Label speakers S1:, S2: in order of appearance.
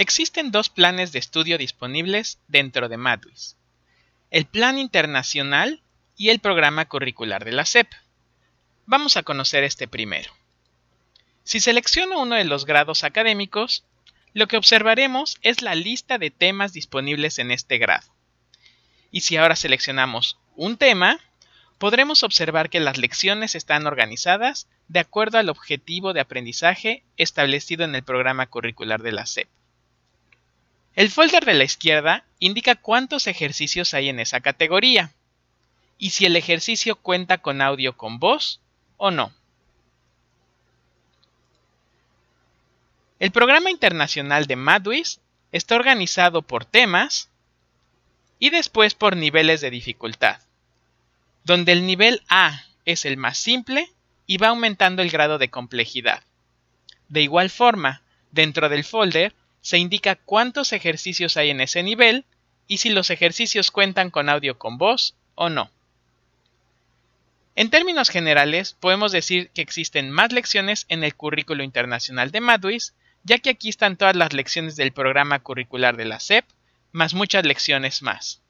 S1: Existen dos planes de estudio disponibles dentro de MADWIS, el Plan Internacional y el Programa Curricular de la SEP. Vamos a conocer este primero. Si selecciono uno de los grados académicos, lo que observaremos es la lista de temas disponibles en este grado. Y si ahora seleccionamos un tema, podremos observar que las lecciones están organizadas de acuerdo al objetivo de aprendizaje establecido en el programa curricular de la SEP. El folder de la izquierda indica cuántos ejercicios hay en esa categoría y si el ejercicio cuenta con audio con voz o no. El programa internacional de Madwis está organizado por temas y después por niveles de dificultad, donde el nivel A es el más simple y va aumentando el grado de complejidad. De igual forma, dentro del folder se indica cuántos ejercicios hay en ese nivel y si los ejercicios cuentan con audio con voz o no. En términos generales, podemos decir que existen más lecciones en el currículo internacional de MADWIS, ya que aquí están todas las lecciones del programa curricular de la SEP, más muchas lecciones más.